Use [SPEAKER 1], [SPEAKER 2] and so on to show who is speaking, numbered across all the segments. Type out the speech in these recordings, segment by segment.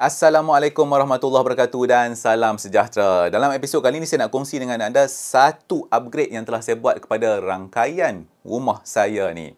[SPEAKER 1] Assalamualaikum warahmatullahi wabarakatuh dan salam sejahtera. Dalam episod kali ini saya nak kongsi dengan anda satu upgrade yang telah saya buat kepada rangkaian rumah saya ni.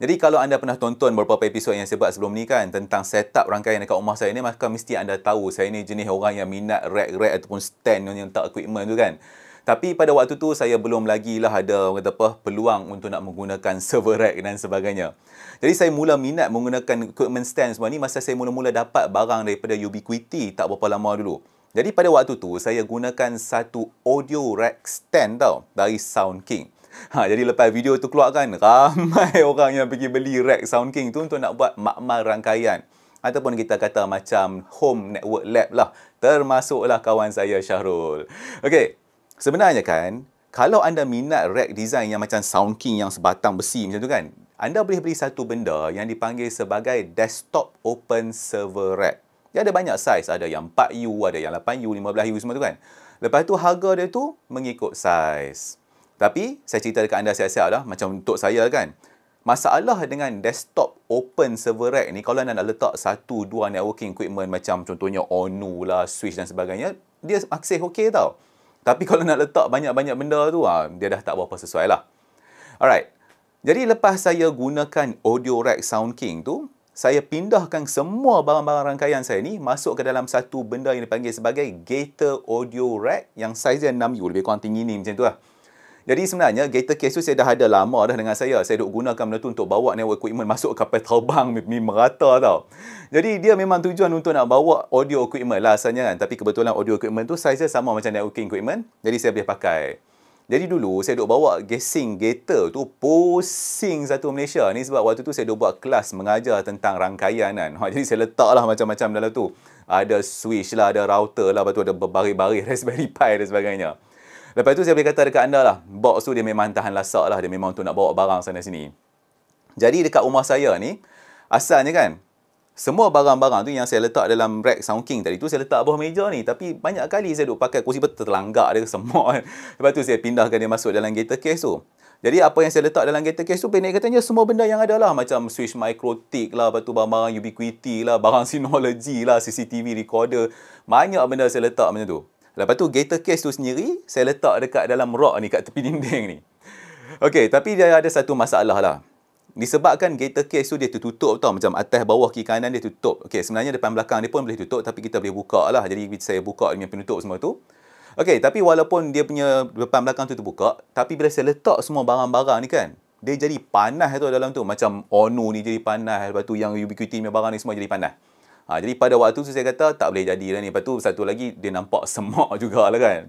[SPEAKER 1] Jadi kalau anda pernah tonton beberapa episod yang saya buat sebelum ni kan tentang setup rangkaian dekat rumah saya ni maka mesti anda tahu saya ni jenis orang yang minat rack-rack ataupun stand yang letak equipment tu kan. Tapi pada waktu tu saya belum lagi lah ada orang kata apa, peluang untuk nak menggunakan server rack dan sebagainya. Jadi saya mula minat menggunakan equipment stand semua ni masa saya mula-mula dapat barang daripada Ubiquiti tak berapa lama dulu. Jadi pada waktu tu saya gunakan satu audio rack stand tau dari Sound King. Ha, jadi lepas video tu keluar kan, ramai orang yang pergi beli rack Sound King tu untuk nak buat makmal rangkaian. Ataupun kita kata macam home network lab lah. Termasuklah kawan saya Syahrul. Okay, Sebenarnya kan, kalau anda minat rack design yang macam Sound King yang sebatang besi macam tu kan, anda boleh beli satu benda yang dipanggil sebagai desktop open server rack. Dia ada banyak saiz, ada yang 4U, ada yang 8U, 15U semua tu kan. Lepas tu harga dia tu mengikut saiz. Tapi saya cerita dekat anda siap-siap lah, macam untuk saya kan. Masalah dengan desktop open server rack ni, kalau anda nak letak satu dua networking equipment macam contohnya ONU lah, switch dan sebagainya, dia masih okey tau. Tapi kalau nak letak banyak-banyak benda tu, ha, dia dah tak berapa sesuai lah. Alright. Jadi lepas saya gunakan audio rack Sound King tu, saya pindahkan semua barang-barang rangkaian saya ni masuk ke dalam satu benda yang dipanggil sebagai Gator Audio Rack yang saiznya 6U, lebih kurang tinggi ni macam tu lah. Jadi sebenarnya gator case tu saya dah ada lama dah dengan saya. Saya duk gunakan benda tu untuk bawa network equipment masuk kapal terbang mi, merata tau. Jadi dia memang tujuan untuk nak bawa audio equipment lah asalnya kan. Tapi kebetulan audio equipment tu saiznya sama macam networking equipment. Jadi saya boleh pakai. Jadi dulu saya duk bawa gasing gator tu pusing satu Malaysia. Ni sebab waktu tu saya duk buat kelas mengajar tentang rangkaian kan. Ha, jadi saya letaklah macam-macam dalam tu. Ada switch lah, ada router lah, lepas tu ada berbaris-baris Raspberry Pi dan sebagainya. Lepas tu saya boleh kata dekat anda lah, box tu dia memang tahan lasak lah, dia memang untuk nak bawa barang sana sini. Jadi dekat rumah saya ni, asalnya kan, semua barang-barang tu yang saya letak dalam rack Sound King tadi tu, saya letak bawah meja ni. Tapi banyak kali saya duk pakai kursi betul terlanggak dia semua Lepas tu saya pindahkan dia masuk dalam gator case tu. Jadi apa yang saya letak dalam gator case tu, pendek katanya semua benda yang ada lah. Macam switch microtik lah, lepas tu barang-barang ubiquity lah, barang sinology lah, CCTV recorder. Banyak benda saya letak macam tu. Lepas tu gator case tu sendiri saya letak dekat dalam rok ni kat tepi dinding ni. Okey, tapi dia ada satu masalah lah. Disebabkan gator case tu dia tertutup tau macam atas bawah kiri kanan dia tutup. Okey, sebenarnya depan belakang dia pun boleh tutup tapi kita boleh buka lah. Jadi saya buka dengan penutup semua tu. Okey, tapi walaupun dia punya depan belakang tu terbuka, tapi bila saya letak semua barang-barang ni kan, dia jadi panas tu dalam tu. Macam ONU ni jadi panas, lepas tu yang ubiquity punya barang ni semua jadi panas. Ha, jadi pada waktu tu saya kata tak boleh jadi lah ni. Lepas tu satu lagi dia nampak semak juga lah kan.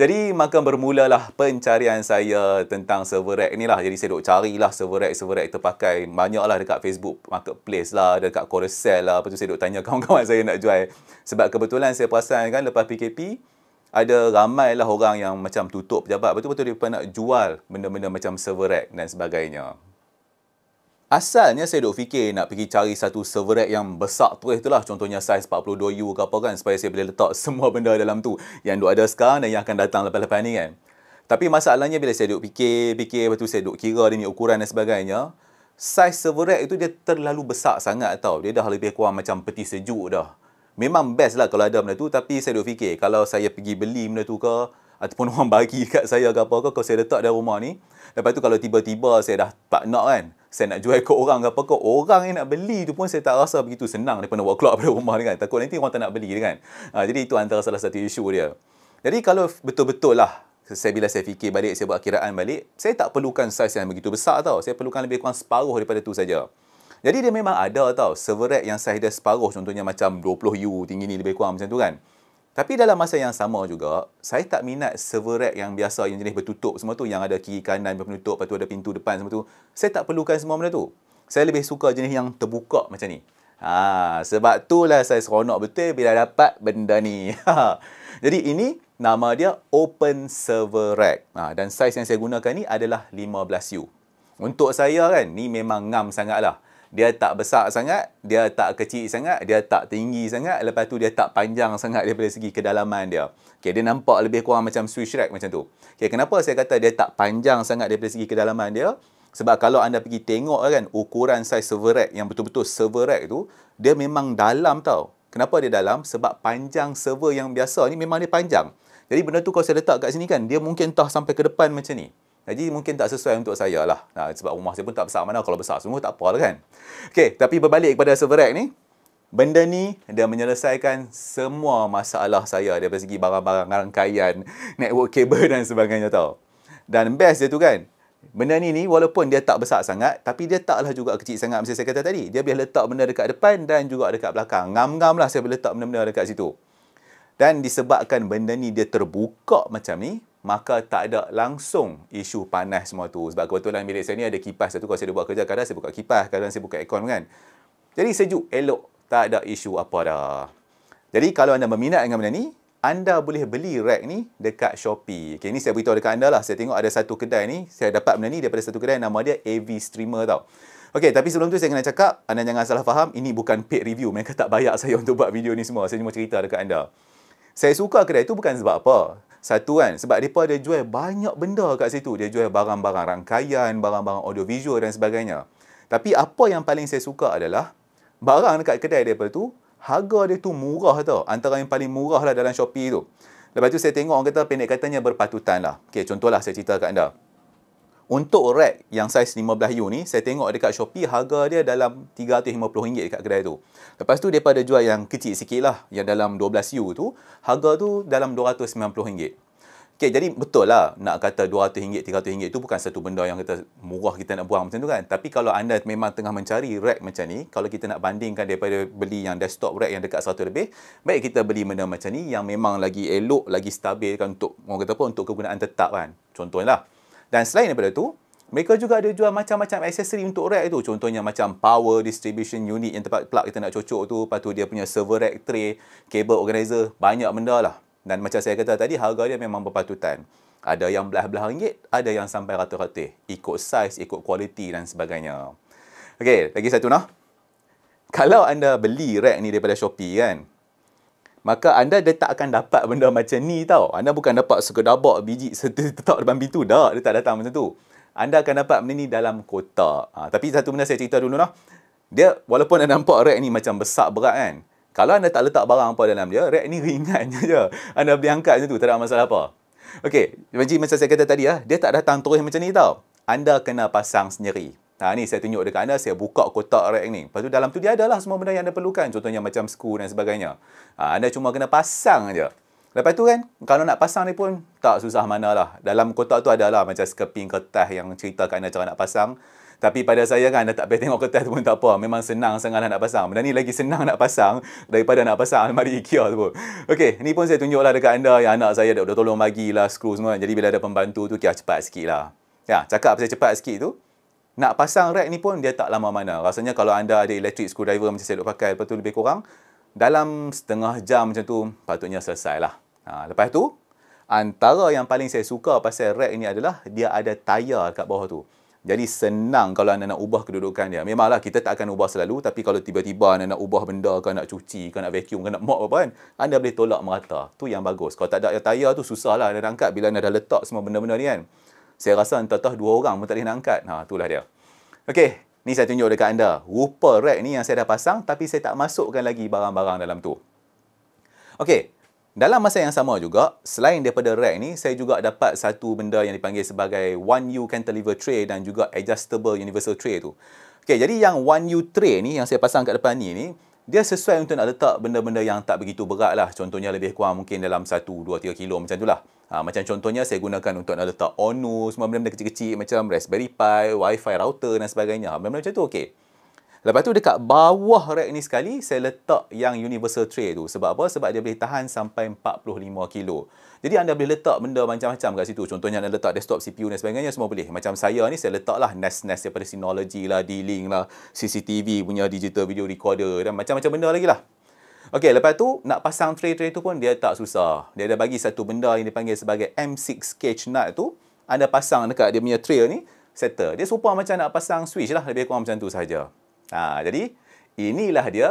[SPEAKER 1] Jadi maka bermula lah pencarian saya tentang server rack ni lah. Jadi saya duk carilah server rack-server rack terpakai. Banyaklah dekat Facebook Marketplace lah, dekat Coresell lah. Lepas tu saya duk tanya kawan-kawan saya nak jual. Sebab kebetulan saya perasan kan lepas PKP, ada ramai lah orang yang macam tutup pejabat. Lepas tu, lepas tu dia nak jual benda-benda macam server rack dan sebagainya. Asalnya saya dok fikir nak pergi cari satu server rack yang besar tu eh, itulah contohnya saiz 42U ke apa kan supaya saya boleh letak semua benda dalam tu yang duk ada sekarang dan yang akan datang lepas-lepas ni kan. Tapi masalahnya bila saya dok fikir, fikir betul saya dok kira demi ukuran dan sebagainya, saiz server rack itu dia terlalu besar sangat tau. Dia dah lebih kurang macam peti sejuk dah. Memang best lah kalau ada benda tu tapi saya dok fikir kalau saya pergi beli benda tu ke ataupun orang bagi kat saya ke apa ke kalau saya letak dalam rumah ni lepas tu kalau tiba-tiba saya dah tak nak kan saya nak jual ke orang ke apa ke orang yang nak beli tu pun saya tak rasa begitu senang daripada work clock pada rumah ni kan takut nanti orang tak nak beli kan ha, jadi itu antara salah satu isu dia jadi kalau betul-betul lah saya bila saya fikir balik saya buat kiraan balik saya tak perlukan saiz yang begitu besar tau saya perlukan lebih kurang separuh daripada tu saja jadi dia memang ada tau server rack yang saiz dia separuh contohnya macam 20U tinggi ni lebih kurang macam tu kan tapi dalam masa yang sama juga, saya tak minat server rack yang biasa yang jenis bertutup semua tu yang ada kiri kanan penutup, lepas tu ada pintu depan semua tu. Saya tak perlukan semua benda tu. Saya lebih suka jenis yang terbuka macam ni. Ha, sebab tu lah saya seronok betul bila dapat benda ni. Jadi ini nama dia Open Server Rack. Ha, dan saiz yang saya gunakan ni adalah 15U. Untuk saya kan, ni memang ngam sangat lah dia tak besar sangat, dia tak kecil sangat, dia tak tinggi sangat, lepas tu dia tak panjang sangat daripada segi kedalaman dia. Okey, dia nampak lebih kurang macam Swiss rack macam tu. Okey, kenapa saya kata dia tak panjang sangat daripada segi kedalaman dia? Sebab kalau anda pergi tengok lah kan ukuran saiz server rack yang betul-betul server rack tu, dia memang dalam tau. Kenapa dia dalam? Sebab panjang server yang biasa ni memang dia panjang. Jadi benda tu kalau saya letak kat sini kan, dia mungkin tah sampai ke depan macam ni. Jadi mungkin tak sesuai untuk saya lah. Nah, sebab rumah saya pun tak besar mana. Kalau besar semua tak apa lah kan. Okay, tapi berbalik kepada server rack ni. Benda ni dah menyelesaikan semua masalah saya dari segi barang-barang rangkaian, network kabel dan sebagainya tau. Dan best dia tu kan, benda ni ni walaupun dia tak besar sangat, tapi dia taklah juga kecil sangat macam saya kata tadi. Dia boleh letak benda dekat depan dan juga dekat belakang. Ngam-ngam lah saya boleh letak benda-benda dekat situ. Dan disebabkan benda ni dia terbuka macam ni, maka tak ada langsung isu panas semua tu. Sebab kebetulan bilik saya ni ada kipas satu. Kalau saya ada buat kerja, kadang saya buka kipas, kadang saya buka aircon kan. Jadi sejuk, elok, tak ada isu apa dah. Jadi kalau anda berminat dengan benda ni, anda boleh beli rack ni dekat Shopee. Okay, ni saya beritahu dekat anda lah. Saya tengok ada satu kedai ni. Saya dapat benda ni daripada satu kedai nama dia AV Streamer tau. Okay, tapi sebelum tu saya kena cakap, anda jangan salah faham. Ini bukan paid review. Mereka tak bayar saya untuk buat video ni semua. Saya cuma cerita dekat anda. Saya suka kedai tu bukan sebab apa satu kan sebab depa ada jual banyak benda kat situ dia jual barang-barang rangkaian barang-barang audiovisual dan sebagainya tapi apa yang paling saya suka adalah barang dekat kedai depa tu harga dia tu murah tau antara yang paling murah lah dalam Shopee tu lepas tu saya tengok orang kata pendek katanya berpatutan lah okay, contohlah saya cerita kat anda untuk rack yang saiz 15U ni, saya tengok dekat Shopee harga dia dalam RM350 dekat kedai tu. Lepas tu, daripada jual yang kecil sikit lah, yang dalam 12U tu, harga tu dalam RM290. Okay, jadi betul lah nak kata RM200, RM300 tu bukan satu benda yang kata murah kita nak buang macam tu kan. Tapi kalau anda memang tengah mencari rack macam ni, kalau kita nak bandingkan daripada beli yang desktop rack yang dekat 100 lebih, baik kita beli benda macam ni yang memang lagi elok, lagi stabil kan untuk, orang kata apa, untuk kegunaan tetap kan. Contohnya lah, dan selain daripada tu, mereka juga ada jual macam-macam aksesori untuk rack itu Contohnya macam power distribution unit yang tempat plug kita nak cocok tu. Lepas tu dia punya server rack tray, cable organizer, banyak benda lah. Dan macam saya kata tadi, harga dia memang berpatutan. Ada yang belah-belah ringgit, ada yang sampai rata-rata. Ikut size, ikut kualiti dan sebagainya. Okay, lagi satu nak Kalau anda beli rack ni daripada Shopee kan, maka anda dia tak akan dapat benda macam ni tau. Anda bukan dapat sekedar bak biji setiap tetap depan pintu. dah. dia tak datang macam tu. Anda akan dapat benda ni dalam kotak. Ha, tapi satu benda saya cerita dulu lah. Dia, walaupun anda nampak rack ni macam besar berat kan. Kalau anda tak letak barang apa dalam dia, rack ni ringan je. Anda boleh angkat macam tu, tak ada masalah apa. Okey, macam saya kata tadi lah, dia tak datang terus macam ni tau. Anda kena pasang sendiri. Ha, ni saya tunjuk dekat anda, saya buka kotak rack ni. Lepas tu dalam tu dia adalah semua benda yang anda perlukan. Contohnya macam skru dan sebagainya. Ha, anda cuma kena pasang aja. Lepas tu kan, kalau nak pasang ni pun tak susah mana lah. Dalam kotak tu adalah macam sekeping kertas yang cerita kat anda cara nak pasang. Tapi pada saya kan, anda tak payah tengok kertas tu pun tak apa. Memang senang sangat nak pasang. Benda ni lagi senang nak pasang daripada nak pasang almari IKEA tu pun. Okey, ni pun saya tunjuklah dekat anda yang anak saya dah, dah tolong bagilah skru semua. Jadi bila ada pembantu tu, kira cepat sikit lah. Ya, cakap pasal cepat sikit tu, nak pasang rack ni pun dia tak lama mana. Rasanya kalau anda ada electric screwdriver macam saya duk pakai lepas tu lebih kurang dalam setengah jam macam tu patutnya selesailah. Ha, lepas tu antara yang paling saya suka pasal rack ni adalah dia ada tayar dekat bawah tu. Jadi senang kalau anda nak ubah kedudukan dia. Memanglah kita tak akan ubah selalu tapi kalau tiba-tiba anda nak ubah benda ke nak cuci ke nak vacuum ke nak mop apa kan anda boleh tolak merata. Tu yang bagus. Kalau tak ada tayar tu susahlah anda nak angkat bila anda dah letak semua benda-benda ni kan. Saya rasa entah-entah dua orang pun tak boleh nak angkat. Ha, itulah dia. Okey, ni saya tunjuk dekat anda. Rupa rack ni yang saya dah pasang tapi saya tak masukkan lagi barang-barang dalam tu. Okey, dalam masa yang sama juga, selain daripada rack ni, saya juga dapat satu benda yang dipanggil sebagai 1U cantilever tray dan juga adjustable universal tray tu. Okey, jadi yang 1U tray ni yang saya pasang kat depan ni ni, dia sesuai untuk nak letak benda-benda yang tak begitu berat lah. Contohnya lebih kurang mungkin dalam 1, 2, 3 kilo macam tu lah. Ha, macam contohnya saya gunakan untuk nak letak ONU, semua benda-benda kecil-kecil macam Raspberry Pi, Wi-Fi router dan sebagainya. Benda-benda macam tu okey. Lepas tu dekat bawah rack ni sekali saya letak yang universal tray tu. Sebab apa? Sebab dia boleh tahan sampai 45 kilo. Jadi anda boleh letak benda macam-macam kat situ. Contohnya anda letak desktop, CPU dan sebagainya semua boleh. Macam saya ni saya letaklah NAS NAS daripada Synology lah, D-Link lah, CCTV punya digital video recorder dan macam-macam benda lagi lah. Okey, lepas tu nak pasang tray-tray tu pun dia tak susah. Dia ada bagi satu benda yang dipanggil sebagai M6 cage nut tu. Anda pasang dekat dia punya tray ni, settle. Dia serupa macam nak pasang switch lah, lebih kurang macam tu saja. Ha, jadi, inilah dia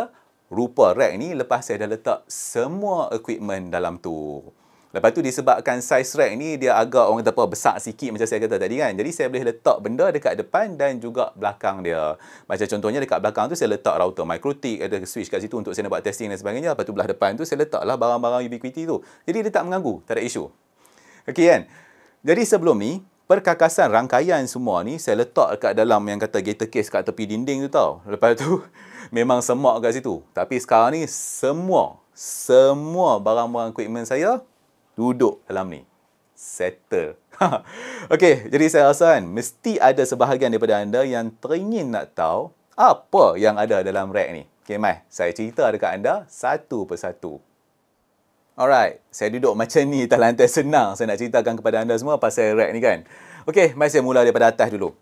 [SPEAKER 1] rupa rack ni lepas saya dah letak semua equipment dalam tu. Lepas tu disebabkan size rack ni dia agak orang kata apa besar sikit macam saya kata tadi kan. Jadi saya boleh letak benda dekat depan dan juga belakang dia. Macam contohnya dekat belakang tu saya letak router mikrotik, ada switch kat situ untuk saya nak buat testing dan sebagainya. Lepas tu belah depan tu saya letaklah barang-barang ubiquity tu. Jadi dia tak mengganggu, tak ada isu. Okey kan? Jadi sebelum ni, perkakasan rangkaian semua ni saya letak kat dalam yang kata gator case kat tepi dinding tu tau. Lepas tu memang semak kat situ. Tapi sekarang ni semua semua barang-barang equipment saya duduk dalam ni. Settle. Okey, jadi saya rasa kan mesti ada sebahagian daripada anda yang teringin nak tahu apa yang ada dalam rack ni. Okey, mai saya cerita dekat anda satu persatu. Alright, saya duduk macam ni atas lantai senang saya nak ceritakan kepada anda semua pasal rack ni kan. Okay, mari saya mula daripada atas dulu.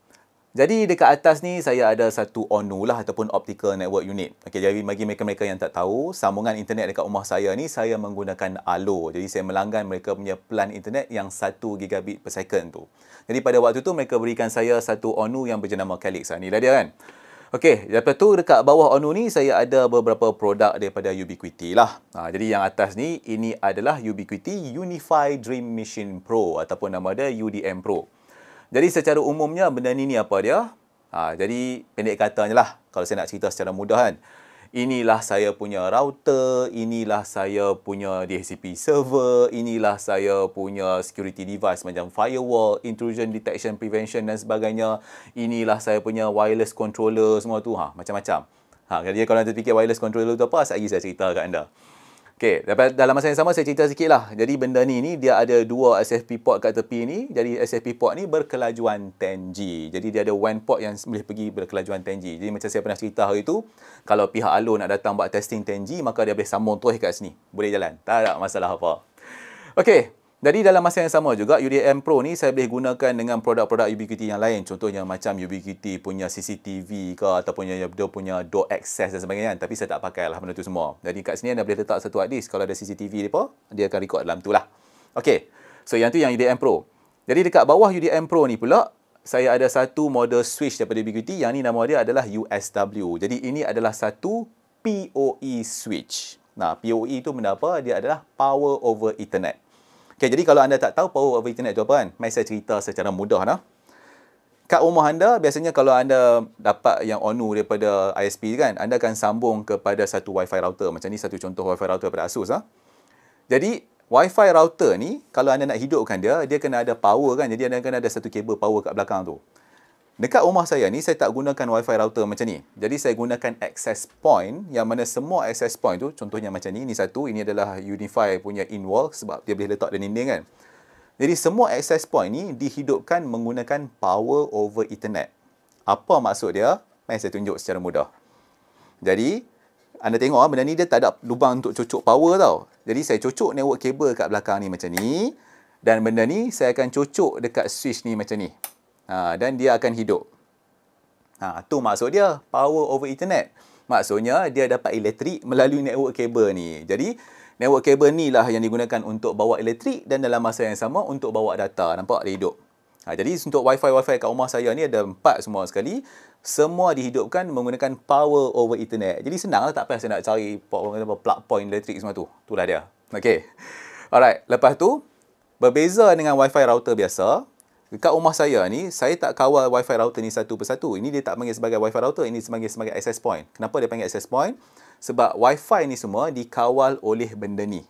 [SPEAKER 1] Jadi dekat atas ni saya ada satu ONU lah ataupun optical network unit. Okay, jadi bagi mereka-mereka yang tak tahu, sambungan internet dekat rumah saya ni saya menggunakan ALO. Jadi saya melanggan mereka punya plan internet yang 1 gigabit per second tu. Jadi pada waktu tu mereka berikan saya satu ONU yang bernama Calix. Ha, ni lah dia kan. Okey, lepas tu dekat bawah Onu ni saya ada beberapa produk daripada Ubiquiti lah. Ha, jadi yang atas ni ini adalah Ubiquiti Unify Dream Machine Pro ataupun nama dia UDM Pro. Jadi secara umumnya benda ni ni apa dia? Ha, jadi pendek katanya lah kalau saya nak cerita secara mudah kan inilah saya punya router, inilah saya punya DHCP server, inilah saya punya security device macam firewall, intrusion detection prevention dan sebagainya. Inilah saya punya wireless controller semua tu ha macam-macam. Ha jadi kalau anda fikir wireless controller tu apa, saya lagi saya cerita kat anda. Okey, dalam masa yang sama saya cerita sikit Jadi benda ni ni dia ada dua SFP port kat tepi ni. Jadi SFP port ni berkelajuan 10G. Jadi dia ada one port yang boleh pergi berkelajuan 10G. Jadi macam saya pernah cerita hari tu, kalau pihak Alun nak datang buat testing 10G, maka dia boleh sambung terus kat sini. Boleh jalan. Tak ada masalah apa. Okey, jadi dalam masa yang sama juga UDM Pro ni saya boleh gunakan dengan produk-produk Ubiquiti yang lain contohnya macam Ubiquiti punya CCTV ke ataupun yang dia punya door access dan sebagainya kan. tapi saya tak pakai lah benda tu semua. Jadi kat sini anda boleh letak satu hard disk kalau ada CCTV dia apa dia akan record dalam tu lah. Okay. So yang tu yang UDM Pro. Jadi dekat bawah UDM Pro ni pula saya ada satu model switch daripada Ubiquiti yang ni nama dia adalah USW. Jadi ini adalah satu POE switch. Nah, POE tu benda apa? Dia adalah Power over Ethernet. Okay, jadi kalau anda tak tahu power over internet itu apa kan, mari saya cerita secara mudah. Nah. Kat rumah anda, biasanya kalau anda dapat yang ONU daripada ISP kan, anda akan sambung kepada satu Wi-Fi router. Macam ni satu contoh Wi-Fi router daripada ASUS. Nah. Jadi, Wi-Fi router ni, kalau anda nak hidupkan dia, dia kena ada power kan. Jadi, anda kena ada satu kabel power kat belakang tu. Dekat rumah saya ni, saya tak gunakan wifi router macam ni. Jadi, saya gunakan access point yang mana semua access point tu, contohnya macam ni, ni satu, ini adalah Unify punya in-wall sebab dia boleh letak dan dinding kan. Jadi, semua access point ni dihidupkan menggunakan power over internet. Apa maksud dia? Mari saya tunjuk secara mudah. Jadi, anda tengok ah, benda ni dia tak ada lubang untuk cucuk power tau. Jadi, saya cucuk network cable kat belakang ni macam ni. Dan benda ni, saya akan cucuk dekat switch ni macam ni ha, dan dia akan hidup. Ha, tu maksud dia, power over internet. Maksudnya, dia dapat elektrik melalui network kabel ni. Jadi, network kabel ni lah yang digunakan untuk bawa elektrik dan dalam masa yang sama untuk bawa data. Nampak? Dia hidup. Ha, jadi, untuk wifi-wifi kat rumah saya ni ada empat semua sekali. Semua dihidupkan menggunakan power over internet. Jadi, senang lah. Tak payah saya nak cari plug point elektrik semua tu. Itulah dia. Okay. Alright. Lepas tu, berbeza dengan wifi router biasa, Dekat rumah saya ni, saya tak kawal wifi router ni satu persatu. Ini dia tak panggil sebagai wifi router, ini dia panggil sebagai access point. Kenapa dia panggil access point? Sebab wifi ni semua dikawal oleh benda ni.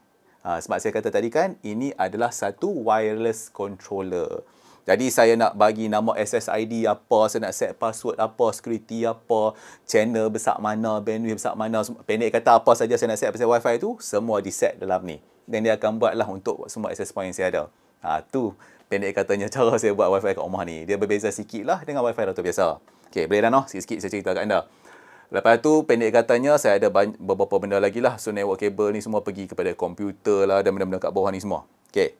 [SPEAKER 1] Ha, sebab saya kata tadi kan, ini adalah satu wireless controller. Jadi saya nak bagi nama SSID apa, saya nak set password apa, security apa, channel besar mana, bandwidth besar mana, pendek kata apa saja saya nak set pasal wifi tu, semua di set dalam ni. Dan dia akan buatlah untuk semua access point yang saya ada. Ha, tu pendek katanya cara saya buat wifi kat rumah ni. Dia berbeza sikit lah dengan wifi router biasa. Okay, boleh dah noh. Sikit-sikit saya cerita kat anda. Lepas tu, pendek katanya saya ada banyak, beberapa benda lagi lah. So, network cable ni semua pergi kepada komputer lah dan benda-benda kat bawah ni semua. Okay,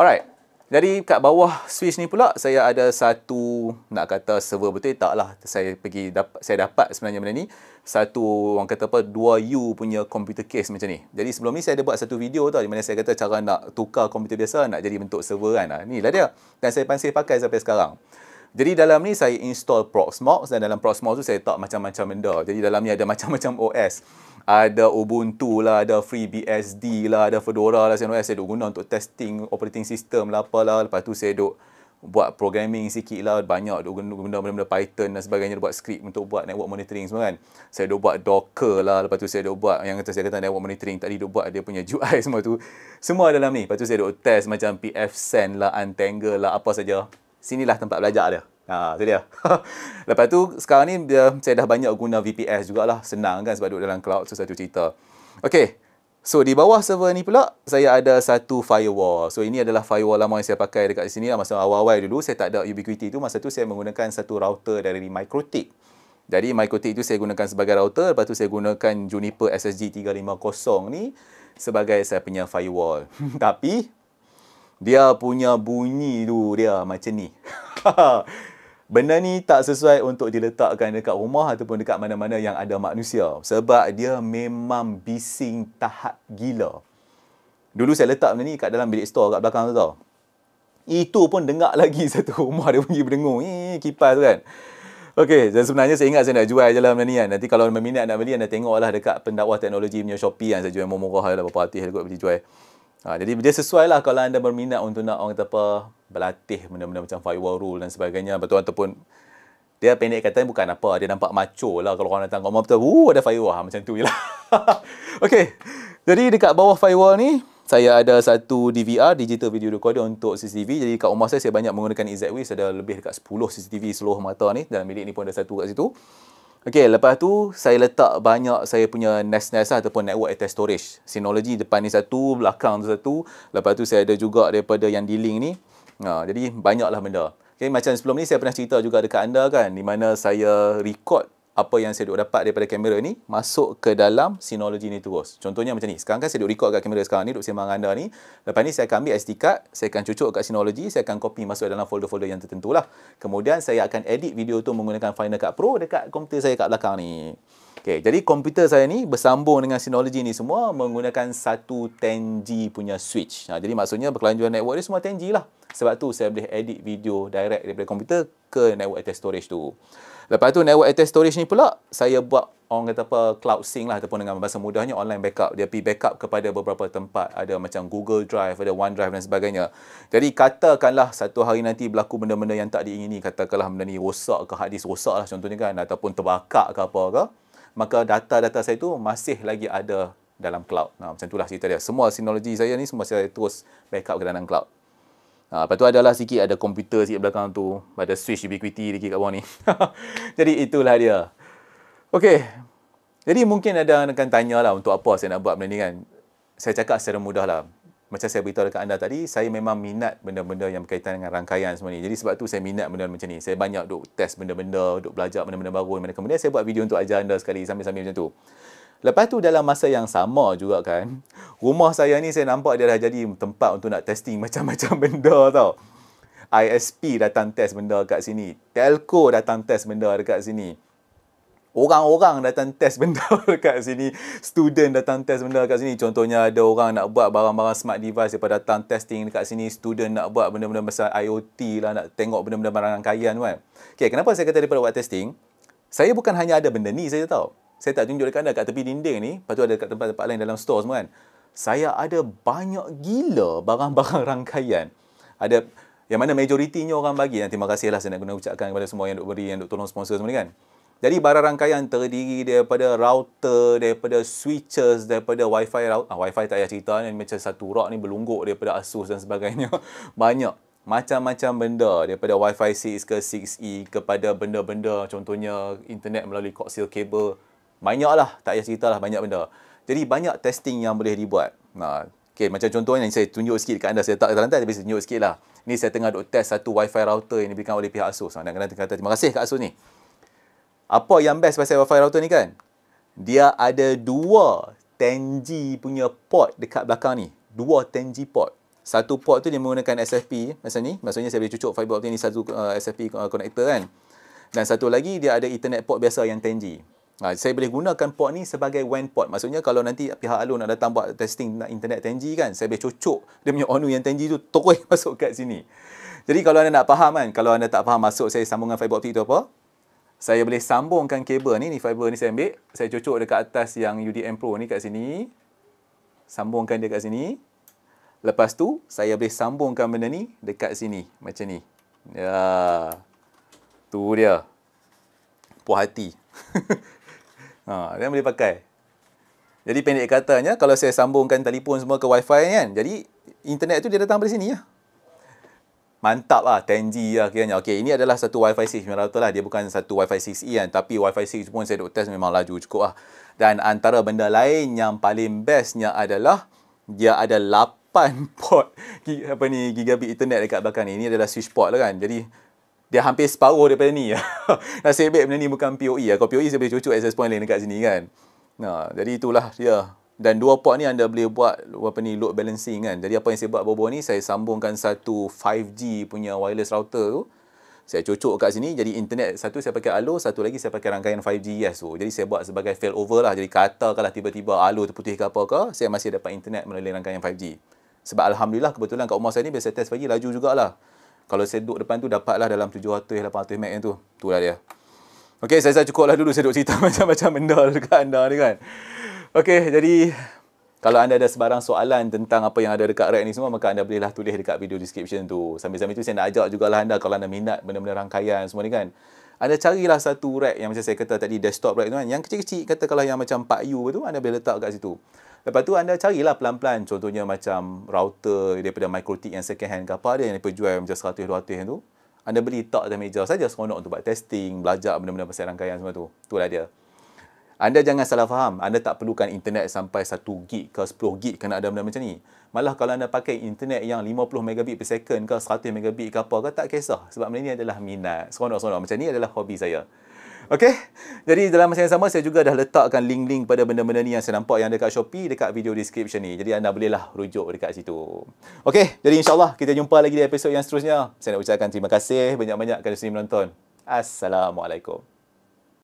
[SPEAKER 1] Alright. Jadi kat bawah switch ni pula saya ada satu nak kata server betul tak lah saya pergi dapat saya dapat sebenarnya benda ni satu orang kata apa 2U punya computer case macam ni. Jadi sebelum ni saya ada buat satu video tau di mana saya kata cara nak tukar komputer biasa nak jadi bentuk server kan. Ha, ni lah dia. Dan saya pansih pakai sampai sekarang. Jadi dalam ni saya install Proxmox dan dalam Proxmox tu saya tak macam-macam benda. Jadi dalam ni ada macam-macam OS. Ada Ubuntu lah, ada FreeBSD lah, ada Fedora lah, saya duk guna untuk testing operating system lah apalah. Lepas tu saya duk buat programming sikit lah banyak duk guna benda-benda Python dan sebagainya duk buat script untuk buat network monitoring semua kan saya duk buat docker lah lepas tu saya duk buat yang kata saya kata network monitoring tadi duk buat dia punya UI semua tu semua dalam ni lepas tu saya duk test macam pfsend lah untangle lah apa saja sinilah tempat belajar dia. Ha, tu dia. Lepas tu, sekarang ni dia, saya dah banyak guna VPS jugalah. Senang kan sebab duduk dalam cloud. tu so, satu cerita. Okay. So, di bawah server ni pula, saya ada satu firewall. So, ini adalah firewall lama yang saya pakai dekat sini. Lah. Masa awal-awal dulu, saya tak ada ubiquity tu. Masa tu, saya menggunakan satu router dari Microtik. Jadi, Microtik tu saya gunakan sebagai router. Lepas tu, saya gunakan Juniper SSG 350 ni sebagai saya punya firewall. Tapi, dia punya bunyi tu dia macam ni. Benda ni tak sesuai untuk diletakkan dekat rumah ataupun dekat mana-mana yang ada manusia sebab dia memang bising tahap gila. Dulu saya letak benda ni kat dalam bilik store kat belakang tu tau. Itu pun dengar lagi satu rumah dia bunyi berdengung. Eh, kipas tu kan. Okey, dan sebenarnya saya ingat saya nak jual je lah benda ni kan. Nanti kalau meminat nak beli, anda tengoklah dekat pendakwah teknologi punya Shopee yang saya jual murah-murah lah. Berapa hati saya lah boleh jual. Ha, jadi dia sesuai lah kalau anda berminat untuk nak orang kata apa, berlatih benda-benda macam firewall rule dan sebagainya. Betul ataupun dia pendek kata bukan apa, dia nampak macho lah kalau orang datang ngomong betul, wuh ada firewall, ha, macam tu je lah. okay, jadi dekat bawah firewall ni, saya ada satu DVR, digital video recorder untuk CCTV. Jadi kat rumah saya, saya banyak menggunakan EZWIS, ada lebih dekat 10 CCTV seluruh mata ni. Dalam bilik ni pun ada satu kat situ. Okey, lepas tu saya letak banyak saya punya NAS NAS lah, ataupun network attached storage. Synology depan ni satu, belakang tu satu. Lepas tu saya ada juga daripada yang D-Link ni. Ha, jadi banyaklah benda. Okey, macam sebelum ni saya pernah cerita juga dekat anda kan di mana saya record apa yang saya duk dapat daripada kamera ni masuk ke dalam Synology ni terus. Contohnya macam ni. Sekarang kan saya duk record kat kamera sekarang ni duk sembang anda ni. Lepas ni saya akan ambil SD card, saya akan cucuk kat Synology, saya akan copy masuk dalam folder-folder yang tertentulah. Kemudian saya akan edit video tu menggunakan Final Cut Pro dekat komputer saya kat belakang ni. Okey, jadi komputer saya ni bersambung dengan Synology ni semua menggunakan satu 10G punya switch. Ha, jadi maksudnya berkelanjutan network dia semua 10G lah. Sebab tu saya boleh edit video direct daripada komputer ke network attached storage tu. Lepas tu network attached storage ni pula saya buat orang kata apa cloud sync lah ataupun dengan bahasa mudahnya online backup. Dia pergi backup kepada beberapa tempat ada macam Google Drive, ada OneDrive dan sebagainya. Jadi katakanlah satu hari nanti berlaku benda-benda yang tak diingini, katakanlah benda ni rosak ke hard rosak lah contohnya kan ataupun terbakar ke apa ke maka data-data saya itu masih lagi ada dalam cloud. Nah, macam itulah cerita dia. Semua sinologi saya ni semua saya terus backup ke dalam cloud. Nah, lepas tu adalah sikit ada komputer sikit belakang tu. Ada switch ubiquity dikit kat bawah ni. Jadi itulah dia. Okay. Jadi mungkin ada yang akan tanya lah untuk apa saya nak buat benda ni kan. Saya cakap secara mudah lah macam saya beritahu dekat anda tadi, saya memang minat benda-benda yang berkaitan dengan rangkaian semua ni. Jadi sebab tu saya minat benda macam ni. Saya banyak duk test benda-benda, duk belajar benda-benda baru. Dan kemudian saya buat video untuk ajar anda sekali sambil-sambil macam tu. Lepas tu dalam masa yang sama juga kan, rumah saya ni saya nampak dia dah jadi tempat untuk nak testing macam-macam benda tau. ISP datang test benda dekat sini. Telco datang test benda dekat sini. Orang-orang datang test benda dekat sini. Student datang test benda dekat sini. Contohnya ada orang nak buat barang-barang smart device daripada datang testing dekat sini. Student nak buat benda-benda pasal IoT lah. Nak tengok benda-benda barang rangkaian kan. Okay, kenapa saya kata daripada buat testing? Saya bukan hanya ada benda ni saya tahu. Saya tak tunjuk dekat anda kat tepi dinding ni. Lepas tu ada dekat tempat-tempat lain dalam store semua kan. Saya ada banyak gila barang-barang rangkaian. Ada yang mana majoritinya orang bagi. Dan terima kasihlah saya nak guna ucapkan kepada semua yang duk beri, yang duk tolong sponsor semua ni kan. Jadi barang rangkaian terdiri daripada router, daripada switches, daripada wifi router. Ah, wifi tak payah cerita ni macam satu rak ni berlungguk daripada Asus dan sebagainya. Banyak macam-macam benda daripada wifi 6 ke 6E kepada benda-benda contohnya internet melalui coaxial cable. Banyaklah, tak payah cerita lah banyak benda. Jadi banyak testing yang boleh dibuat. Nah, okay, macam contohnya yang saya tunjuk sikit dekat anda saya tak lantai tapi saya tunjuk lah. Ini saya tengah duk test satu wifi router yang diberikan oleh pihak Asus. Nah, dan kena kata terima kasih kat Asus ni. Apa yang best pasal Wi-Fi router ni kan? Dia ada dua 10G punya port dekat belakang ni. Dua 10G port. Satu port tu dia menggunakan SFP macam ni. Maksudnya saya boleh cucuk fiber optic ni satu uh, eh, SFP eh, connector kan. Dan satu lagi dia ada Ethernet port biasa yang 10G. Ha, saya boleh gunakan port ni sebagai WAN port. Maksudnya kalau nanti pihak alun ada tambah testing nak internet 10G kan, saya boleh cucuk dia punya ONU yang 10G tu terus masuk kat sini. Jadi kalau anda nak faham kan, kalau anda tak faham masuk saya sambungan fiber optic tu apa, saya boleh sambungkan kabel ni, ni fiber ni saya ambil, saya cucuk dekat atas yang UDM Pro ni kat sini. Sambungkan dia kat sini. Lepas tu saya boleh sambungkan benda ni dekat sini macam ni. Ya. Tu dia. Puas hati. ha, dia boleh pakai. Jadi pendek katanya kalau saya sambungkan telefon semua ke wifi kan, jadi internet tu dia datang dari sini lah. Ya? Mantap lah, 10G lah kiranya. Okay, ini adalah satu Wi-Fi 6900 lah. Dia bukan satu Wi-Fi 6E kan. Tapi Wi-Fi 6 pun saya duk test memang laju cukup lah. Dan antara benda lain yang paling bestnya adalah dia ada 8 port apa ni gigabit internet dekat belakang ni. Ini adalah switch port lah kan. Jadi dia hampir separuh daripada ni. Nasib baik benda ni bukan PoE. Ya. Lah. Kalau PoE saya boleh cucuk access point lain dekat sini kan. Nah, jadi itulah dia. Ya dan dua port ni anda boleh buat apa ni load balancing kan jadi apa yang saya buat bobo ni saya sambungkan satu 5G punya wireless router tu saya cucuk kat sini jadi internet satu saya pakai alo satu lagi saya pakai rangkaian 5G yes tu jadi saya buat sebagai failover lah jadi kata kalau tiba-tiba alo terputih ke apa ke saya masih dapat internet melalui rangkaian 5G sebab alhamdulillah kebetulan kat rumah saya ni biasa test pagi g laju jugalah kalau saya duduk depan tu dapatlah dalam 700 800 meg yang tu itulah dia Okay, saya, saya cukup lah dulu saya duduk cerita macam-macam benda dekat anda ni kan. Okey, jadi kalau anda ada sebarang soalan tentang apa yang ada dekat rack ni semua, maka anda bolehlah tulis dekat video description tu. Sambil-sambil tu, saya nak ajak jugalah anda kalau anda minat benda-benda rangkaian semua ni kan. Anda carilah satu rek yang macam saya kata tadi, desktop rek tu kan. Yang kecil-kecil, kata kalau yang macam 4U tu, anda boleh letak kat situ. Lepas tu anda carilah pelan-pelan contohnya macam router daripada Microtik yang second hand ke apa ada yang dia jual macam 100 200 yang tu. Anda beli tak atas meja saja seronok untuk buat testing, belajar benda-benda pasal rangkaian semua tu. Itulah dia. Anda jangan salah faham. Anda tak perlukan internet sampai 1 gig ke 10 gig kena ada benda macam ni. Malah kalau anda pakai internet yang 50 megabit per second ke 100 megabit ke apa ke tak kisah. Sebab benda ni adalah minat. Seronok-seronok. Macam ni adalah hobi saya. Okey. Jadi dalam masa yang sama saya juga dah letakkan link-link pada benda-benda ni yang saya nampak yang dekat Shopee dekat video description ni. Jadi anda bolehlah rujuk dekat situ. Okey, jadi insya-Allah kita jumpa lagi di episod yang seterusnya. Saya nak ucapkan terima kasih banyak-banyak kerana sini menonton. Assalamualaikum.